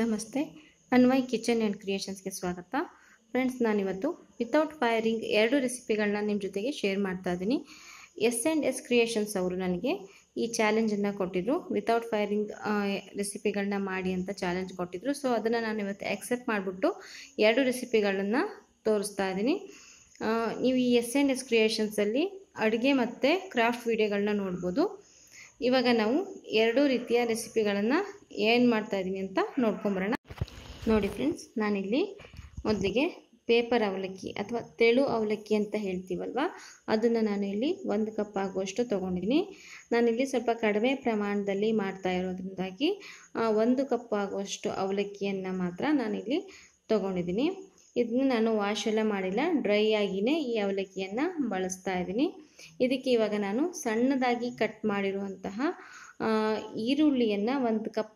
ನಮಸ್ತೆ ಅನ್ವಯ್ kitchen and ಕ್ರಿಯೇಷನ್ಸ್ಗೆ ಸ್ವಾಗತ friends ನಾನಿವತ್ತು ವಿತೌಟ್ ಫೈರಿಂಗ್ ಎರಡು ರೆಸಿಪಿಗಳನ್ನ ನಿಮ್ಮ ಜೊತೆಗೆ ಶೇರ್ ಮಾಡ್ತಾ ಇದ್ದೀನಿ ಎಸ್ ಆ್ಯಂಡ್ ಎಸ್ ಕ್ರಿಯೇಷನ್ಸ್ ಅವರು ನನಗೆ ಈ ಚಾಲೆಂಜನ್ನು ಕೊಟ್ಟಿದ್ದರು ವಿತೌಟ್ ಫೈರಿಂಗ್ ರೆಸಿಪಿಗಳನ್ನ ಮಾಡಿ ಅಂತ ಚಾಲೆಂಜ್ ಕೊಟ್ಟಿದ್ದರು ಸೊ ಅದನ್ನು ನಾನು ಇವತ್ತು ಆಕ್ಸೆಪ್ಟ್ ಮಾಡಿಬಿಟ್ಟು ಎರಡು ರೆಸಿಪಿಗಳನ್ನು ತೋರಿಸ್ತಾ ಇದ್ದೀನಿ ನೀವು ಈ ಎಸ್ ಆ್ಯಂಡ್ ಎಸ್ ಕ್ರಿಯೇಷನ್ಸಲ್ಲಿ ಅಡುಗೆ ಮತ್ತು ಕ್ರಾಫ್ಟ್ ವಿಡಿಯೋಗಳನ್ನ ನೋಡ್ಬೋದು ಇವಾಗ ನಾವು ಎರಡೂ ರೀತಿಯ ರೆಸಿಪಿಗಳನ್ನು ಏನು ಮಾಡ್ತಾ ಇದ್ದೀನಿ ಅಂತ ನೋಡ್ಕೊಂಬರೋಣ ನೋಡಿ ಫ್ರೆಂಡ್ಸ್ ನಾನಿಲ್ಲಿ ಮೊದಲಿಗೆ ಪೇಪರ್ ಅವಲಕ್ಕಿ ಅಥವಾ ತೆಳು ಅವಲಕ್ಕಿ ಅಂತ ಹೇಳ್ತೀವಲ್ವ ಅದನ್ನು ನಾನು ಇಲ್ಲಿ ಒಂದು ಕಪ್ ಆಗುವಷ್ಟು ತೊಗೊಂಡಿದ್ದೀನಿ ನಾನಿಲ್ಲಿ ಸ್ವಲ್ಪ ಕಡಿಮೆ ಪ್ರಮಾಣದಲ್ಲಿ ಮಾಡ್ತಾ ಇರೋದ್ರಿಂದಾಗಿ ಒಂದು ಕಪ್ ಆಗುವಷ್ಟು ಅವಲಕ್ಕಿಯನ್ನು ಮಾತ್ರ ನಾನಿಲ್ಲಿ ತೊಗೊಂಡಿದ್ದೀನಿ ಇದನ್ನು ನಾನು ವಾಶ್ ಎಲ್ಲ ಮಾಡಿಲ್ಲ ಡ್ರೈ ಆಗಿಯೇ ಈ ಅವಲಕ್ಕಿಯನ್ನು ಬಳಸ್ತಾ ಇದ್ದೀನಿ ಇದಕ್ಕೆ ಇವಾಗ ನಾನು ಸಣ್ಣದಾಗಿ ಕಟ್ ಮಾಡಿರುವಂತಹ ಈರುಳ್ಳಿಯನ್ನು ಒಂದು ಕಪ್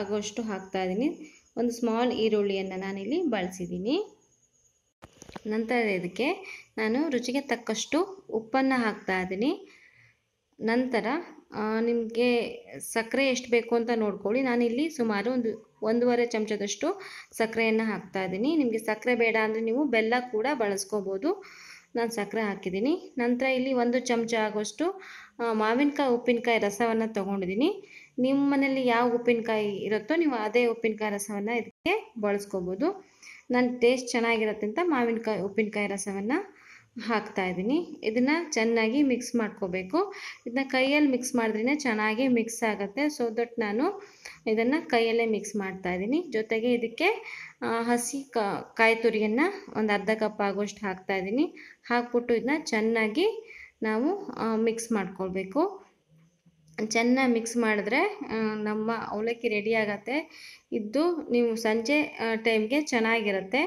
ಆಗೋಷ್ಟು ಹಾಕ್ತಾ ಇದ್ದೀನಿ ಒಂದು ಸ್ಮಾಲ್ ಈರುಳ್ಳಿಯನ್ನು ನಾನಿಲ್ಲಿ ಬಳಸಿದ್ದೀನಿ ನಂತರ ಇದಕ್ಕೆ ನಾನು ರುಚಿಗೆ ತಕ್ಕಷ್ಟು ಉಪ್ಪನ್ನು ಹಾಕ್ತಾ ಇದ್ದೀನಿ ನಂತರ ನಿಮಗೆ ಸಕ್ಕರೆ ಎಷ್ಟು ಬೇಕು ಅಂತ ನೋಡ್ಕೊಳ್ಳಿ ನಾನಿಲ್ಲಿ ಸುಮಾರು ಒಂದು ಒಂದೂವರೆ ಚಮಚದಷ್ಟು ಸಕ್ಕರೆಯನ್ನು ಹಾಕ್ತಾ ಇದ್ದೀನಿ ನಿಮಗೆ ಸಕ್ಕರೆ ಬೇಡ ಅಂದರೆ ನೀವು ಬೆಲ್ಲ ಕೂಡ ಬಳಸ್ಕೋಬೋದು ನಾನು ಸಕ್ಕರೆ ಹಾಕಿದ್ದೀನಿ ನಂತರ ಇಲ್ಲಿ ಒಂದು ಚಮಚ ಆಗೋಷ್ಟು ಮಾವಿನಕಾಯಿ ಉಪ್ಪಿನಕಾಯಿ ರಸವನ್ನು ತೊಗೊಂಡಿದ್ದೀನಿ ನಿಮ್ಮ ಮನೇಲಿ ಯಾವ ಉಪ್ಪಿನಕಾಯಿ ಇರುತ್ತೋ ನೀವು ಅದೇ ಉಪ್ಪಿನಕಾಯಿ ರಸವನ್ನು ಇದಕ್ಕೆ ಬಳಸ್ಕೋಬೋದು ನನ್ನ ಟೇಸ್ಟ್ ಚೆನ್ನಾಗಿರುತ್ತೆ ಅಂತ ಮಾವಿನಕಾಯಿ ಉಪ್ಪಿನಕಾಯಿ ರಸವನ್ನು ಹಾಕ್ತಾ ಇದ್ದೀನಿ ಇದನ್ನು ಚೆನ್ನಾಗಿ ಮಿಕ್ಸ್ ಮಾಡ್ಕೋಬೇಕು ಇದನ್ನ ಕೈಯಲ್ಲಿ ಮಿಕ್ಸ್ ಮಾಡಿದ್ರೆ ಚೆನ್ನಾಗಿ ಮಿಕ್ಸ್ ಆಗುತ್ತೆ ಸೊ ದಟ್ ನಾನು ಇದನ್ನು ಕೈಯಲ್ಲೇ ಮಿಕ್ಸ್ ಮಾಡ್ತಾ ಇದ್ದೀನಿ ಜೊತೆಗೆ ಇದಕ್ಕೆ ಹಸಿ ಕಾಯಿ ತುರಿಯನ್ನು ಒಂದು ಅರ್ಧ ಕಪ್ ಆಗೋಷ್ಟು ಹಾಕ್ತಾ ಇದ್ದೀನಿ ಹಾಕ್ಬಿಟ್ಟು ಇದನ್ನ ಚೆನ್ನಾಗಿ ನಾವು ಮಿಕ್ಸ್ ಮಾಡ್ಕೊಳ್ಬೇಕು ಚೆನ್ನಾಗಿ ಮಿಕ್ಸ್ ಮಾಡಿದ್ರೆ ನಮ್ಮ ಅವಲಕ್ಕಿ ರೆಡಿ ಆಗತ್ತೆ ಇದ್ದು ನೀವು ಸಂಜೆ ಟೈಮ್ಗೆ ಚೆನ್ನಾಗಿರುತ್ತೆ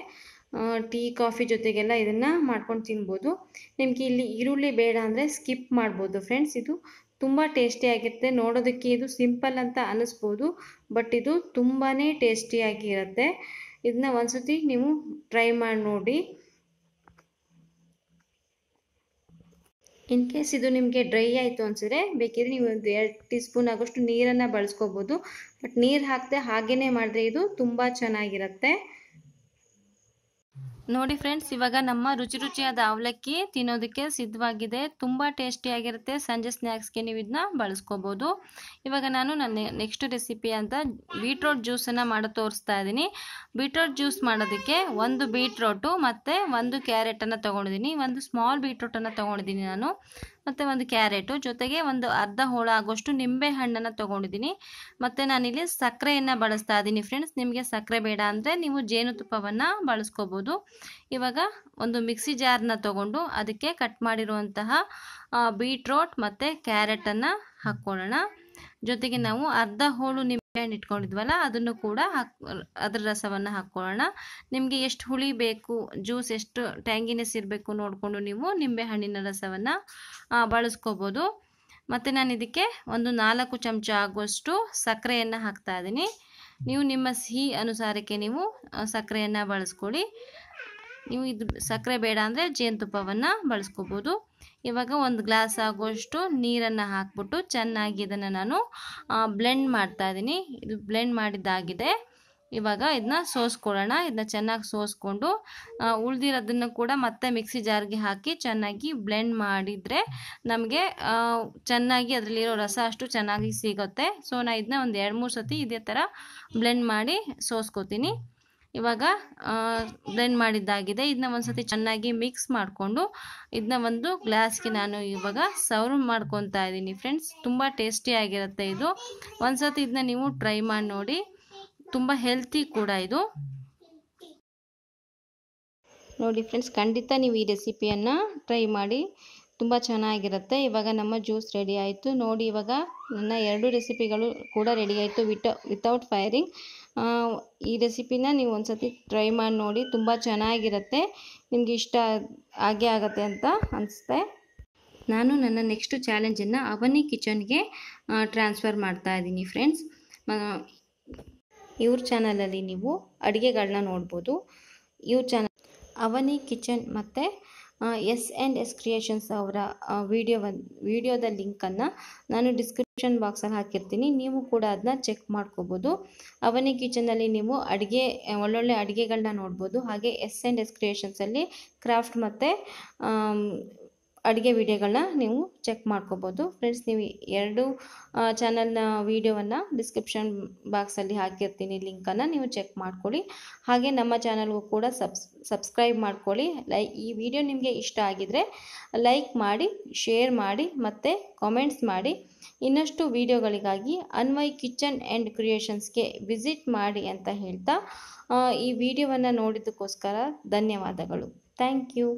ಟೀ ಕಾಫಿ ಜೊತೆಗೆಲ್ಲ ಇದನ್ನು ಮಾಡ್ಕೊಂಡು ತಿನ್ಬೋದು ನಿಮಗೆ ಇಲ್ಲಿ ಈರುಳ್ಳಿ ಬೇಡ ಅಂದರೆ ಸ್ಕಿಪ್ ಮಾಡ್ಬೋದು ಫ್ರೆಂಡ್ಸ್ ಇದು ತುಂಬ ಟೇಸ್ಟಿಯಾಗಿರುತ್ತೆ ನೋಡೋದಕ್ಕೆ ಇದು ಸಿಂಪಲ್ ಅಂತ ಅನ್ನಿಸ್ಬೋದು ಬಟ್ ಇದು ತುಂಬಾ ಟೇಸ್ಟಿಯಾಗಿರುತ್ತೆ ಇದನ್ನ ಒಂದ್ಸತಿ ನೀವು ಟ್ರೈ ಮಾಡಿ ನೋಡಿ ಇನ್ ಕೇಸ್ ಇದು ನಿಮಗೆ ಡ್ರೈ ಆಯಿತು ಅನ್ಸಿದ್ರೆ ಬೇಕಿದ್ರೆ ನೀವು ಒಂದು ಎರಡು ಟೀ ಸ್ಪೂನ್ ಆಗೋಷ್ಟು ನೀರನ್ನು ಬಳಸ್ಕೋಬೋದು ಬಟ್ ನೀರು ಹಾಕದೆ ಹಾಗೇ ಮಾಡಿದ್ರೆ ಇದು ತುಂಬ ಚೆನ್ನಾಗಿರುತ್ತೆ ನೋಡಿ ಫ್ರೆಂಡ್ಸ್ ಇವಾಗ ನಮ್ಮ ರುಚಿ ರುಚಿಯಾದ ಅವಲಕ್ಕಿ ತಿನ್ನೋದಕ್ಕೆ ಸಿದ್ಧವಾಗಿದೆ ತುಂಬ ಟೇಸ್ಟಿಯಾಗಿರುತ್ತೆ ಸಂಜೆ ಸ್ನ್ಯಾಕ್ಸ್ಗೆ ನೀವು ಇದನ್ನ ಬಳಸ್ಕೋಬೋದು ಇವಾಗ ನಾನು ನನ್ನ ನೆಕ್ಸ್ಟ್ ರೆಸಿಪಿ ಅಂತ ಬೀಟ್ರೋಟ್ ಜ್ಯೂಸನ್ನು ಮಾಡಿ ತೋರಿಸ್ತಾ ಇದ್ದೀನಿ ಬೀಟ್ರೋಟ್ ಜ್ಯೂಸ್ ಮಾಡೋದಕ್ಕೆ ಒಂದು ಬೀಟ್ರೋಟು ಮತ್ತು ಒಂದು ಕ್ಯಾರೆಟನ್ನು ತೊಗೊಂಡಿದ್ದೀನಿ ಒಂದು ಸ್ಮಾಲ್ ಬೀಟ್ರೋಟನ್ನು ತೊಗೊಂಡಿದ್ದೀನಿ ನಾನು ಮತ್ತು ಒಂದು ಕ್ಯಾರೆಟು ಜೊತೆಗೆ ಒಂದು ಅರ್ಧ ಹೋಳ ಆಗೋಷ್ಟು ನಿಂಬೆ ಹಣ್ಣನ್ನು ತೊಗೊಂಡಿದ್ದೀನಿ ಮತ್ತು ನಾನಿಲ್ಲಿ ಸಕ್ಕರೆಯನ್ನು ಬಳಸ್ತಾ ಇದ್ದೀನಿ ಫ್ರೆಂಡ್ಸ್ ನಿಮಗೆ ಸಕ್ಕರೆ ಬೇಡ ಅಂದರೆ ನೀವು ಜೇನುತುಪ್ಪವನ್ನು ಬಳಸ್ಕೋಬೋದು ಇವಾಗ ಒಂದು ಮಿಕ್ಸಿ ಜಾರನ್ನ ತೊಗೊಂಡು ಅದಕ್ಕೆ ಕಟ್ ಮಾಡಿರುವಂತಹ ಬೀಟ್ರೋಟ್ ಮತ್ತು ಕ್ಯಾರೆಟನ್ನು ಹಾಕ್ಕೊಳ್ಳೋಣ ಜೊತೆಗೆ ನಾವು ಅರ್ಧ ಹೋಳು ನಿಂಬೆ ಹಣ್ಣು ಇಟ್ಕೊಂಡಿದ್ವಲ್ಲ ಅದನ್ನು ಕೂಡ ಹಾಕ್ ಅದರ ರಸವನ್ನು ಹಾಕ್ಕೊಳ್ಳೋಣ ನಿಮಗೆ ಎಷ್ಟು ಹುಳಿ ಬೇಕು ಜ್ಯೂಸ್ ಎಷ್ಟು ಟ್ಯಾಂಗಿನೆಸ್ ಇರಬೇಕು ನೋಡಿಕೊಂಡು ನೀವು ನಿಂಬೆ ಹಣ್ಣಿನ ರಸವನ್ನು ಬಳಸ್ಕೋಬೋದು ಮತ್ತು ನಾನು ಇದಕ್ಕೆ ಒಂದು ನಾಲ್ಕು ಚಮಚ ಆಗುವಷ್ಟು ಸಕ್ಕರೆಯನ್ನು ಹಾಕ್ತಾ ಇದ್ದೀನಿ ನೀವು ನಿಮ್ಮ ಸಿಹಿ ಅನುಸಾರಕ್ಕೆ ನೀವು ಸಕ್ಕರೆಯನ್ನು ಬಳಸ್ಕೊಳ್ಳಿ ನೀವು ಇದು ಸಕ್ಕರೆ ಬೇಡ ಅಂದರೆ ಜೇನುತುಪ್ಪವನ್ನು ಬಳಸ್ಕೋಬೋದು ಇವಾಗ ಒಂದು ಗ್ಲಾಸ್ ಆಗುವಷ್ಟು ನೀರನ್ನು ಹಾಕ್ಬಿಟ್ಟು ಚೆನ್ನಾಗಿ ಇದನ್ನು ನಾನು ಬ್ಲೆಂಡ್ ಮಾಡ್ತಾ ಇದು ಬ್ಲೆಂಡ್ ಮಾಡಿದ್ದಾಗಿದೆ ಇವಾಗ ಇದನ್ನ ಸೋಸ್ಕೊಳ್ಳೋಣ ಇದನ್ನ ಚೆನ್ನಾಗಿ ಸೋಸ್ಕೊಂಡು ಉಳಿದಿರೋದನ್ನು ಕೂಡ ಮತ್ತೆ ಮಿಕ್ಸಿ ಜಾರ್ಗೆ ಹಾಕಿ ಚೆನ್ನಾಗಿ ಬ್ಲೆಂಡ್ ಮಾಡಿದರೆ ನಮಗೆ ಚೆನ್ನಾಗಿ ಅದರಲ್ಲಿರೋ ರಸ ಅಷ್ಟು ಚೆನ್ನಾಗಿ ಸಿಗುತ್ತೆ ಸೊ ನಾನು ಇದನ್ನ ಒಂದು ಎರಡು ಮೂರು ಸತಿ ಇದೇ ಥರ ಬ್ಲೆಂಡ್ ಮಾಡಿ ಸೋಸ್ಕೋತೀನಿ ಇವಾಗ ಬ್ಲೆಂಡ್ ಮಾಡಿದ್ದಾಗಿದೆ ಇದನ್ನ ಒಂದ್ಸತಿ ಚೆನ್ನಾಗಿ ಮಿಕ್ಸ್ ಮಾಡಿಕೊಂಡು ಇದನ್ನ ಒಂದು ಗ್ಲಾಸ್ಗೆ ನಾನು ಇವಾಗ ಸರ್ವ್ ಮಾಡ್ಕೊತಾ ಇದ್ದೀನಿ ಫ್ರೆಂಡ್ಸ್ ತುಂಬ ಟೇಸ್ಟಿಯಾಗಿರುತ್ತೆ ಇದು ಒಂದ್ಸತಿ ಇದನ್ನ ನೀವು ಟ್ರೈ ಮಾಡಿ ನೋಡಿ ತುಂಬ ಹೆಲ್ತಿ ಕೂಡ ಇದು ನೋಡಿ ಫ್ರೆಂಡ್ಸ್ ಖಂಡಿತ ನೀವು ಈ ರೆಸಿಪಿಯನ್ನು ಟ್ರೈ ಮಾಡಿ ತುಂಬ ಚೆನ್ನಾಗಿರುತ್ತೆ ಇವಾಗ ನಮ್ಮ ಜ್ಯೂಸ್ ರೆಡಿ ಆಯಿತು ನೋಡಿ ಇವಾಗ ನನ್ನ ಎರಡು ರೆಸಿಪಿಗಳು ಕೂಡ ರೆಡಿ ಆಯಿತು ವಿಟ ವಿತೌಟ್ ಫೈರಿಂಗ್ ಈ ರೆಸಿಪಿನ ನೀವು ಒಂದು ಸತಿ ಟ್ರೈ ಮಾಡಿ ನೋಡಿ ತುಂಬ ಚೆನ್ನಾಗಿರುತ್ತೆ ನಿಮಗೆ ಇಷ್ಟ ಆಗೇ ಆಗುತ್ತೆ ಅಂತ ಅನಿಸುತ್ತೆ ನಾನು ನನ್ನ ನೆಕ್ಸ್ಟ್ ಚಾಲೆಂಜನ್ನು ಅವನಿ ಕಿಚನ್ಗೆ ಟ್ರಾನ್ಸ್ಫರ್ ಮಾಡ್ತಾ ಇದ್ದೀನಿ ಫ್ರೆಂಡ್ಸ್ ಇವ್ರ ಚಾನಲಲ್ಲಿ ನೀವು ಅಡುಗೆಗಳನ್ನ ನೋಡ್ಬೋದು ಇವ್ರ ಚಾನಲ್ ಅವನಿ ಕಿಚನ್ ಮತ್ತು ಎಸ್ ಆ್ಯಂಡ್ ಎಸ್ ಕ್ರಿಯೇಷನ್ಸ್ ಅವರ ವಿಡಿಯೋವನ್ನು ವಿಡಿಯೋದ ಲಿಂಕನ್ನು ನಾನು ಡಿಸ್ಕ್ರಿಪ್ಷನ್ ಬಾಕ್ಸಲ್ಲಿ ಹಾಕಿರ್ತೀನಿ ನೀವು ಕೂಡ ಅದನ್ನ ಚೆಕ್ ಮಾಡ್ಕೋಬೋದು ಅವನಿ ಕಿಚನಲ್ಲಿ ನೀವು ಅಡುಗೆ ಒಳ್ಳೊಳ್ಳೆ ಅಡುಗೆಗಳನ್ನ ನೋಡ್ಬೋದು ಹಾಗೆ ಎಸ್ ಆ್ಯಂಡ್ ಎಸ್ ಕ್ರಿಯೇಷನ್ಸಲ್ಲಿ ಕ್ರಾಫ್ಟ್ ಮತ್ತು ಅಡುಗೆ ವಿಡಿಯೋಗಳನ್ನ ನೀವು ಚೆಕ್ ಮಾಡ್ಕೋಬೋದು ಫ್ರೆಂಡ್ಸ್ ನೀವು ಎರಡು ಚಾನಲ್ನ ವೀಡಿಯೋವನ್ನು ಡಿಸ್ಕ್ರಿಪ್ಷನ್ ಬಾಕ್ಸಲ್ಲಿ ಹಾಕಿರ್ತೀನಿ ಲಿಂಕನ್ನು ನೀವು ಚೆಕ್ ಮಾಡ್ಕೊಳ್ಳಿ ಹಾಗೆ ನಮ್ಮ ಚಾನಲ್ಗೂ ಕೂಡ ಸಬ್ಸ್ ಸಬ್ಸ್ಕ್ರೈಬ್ ಮಾಡ್ಕೊಳ್ಳಿ ಲೈ ಈ ವಿಡಿಯೋ ನಿಮಗೆ ಇಷ್ಟ ಆಗಿದರೆ ಲೈಕ್ ಮಾಡಿ ಶೇರ್ ಮಾಡಿ ಮತ್ತು ಕಾಮೆಂಟ್ಸ್ ಮಾಡಿ ಇನ್ನಷ್ಟು ವಿಡಿಯೋಗಳಿಗಾಗಿ ಅನ್ವಯ್ ಕಿಚನ್ ಆ್ಯಂಡ್ ಕ್ರಿಯೇಷನ್ಸ್ಗೆ ವಿಸಿಟ್ ಮಾಡಿ ಅಂತ ಹೇಳ್ತಾ ಈ ವಿಡಿಯೋವನ್ನು ನೋಡಿದ್ದಕ್ಕೋಸ್ಕರ ಧನ್ಯವಾದಗಳು ಥ್ಯಾಂಕ್ ಯು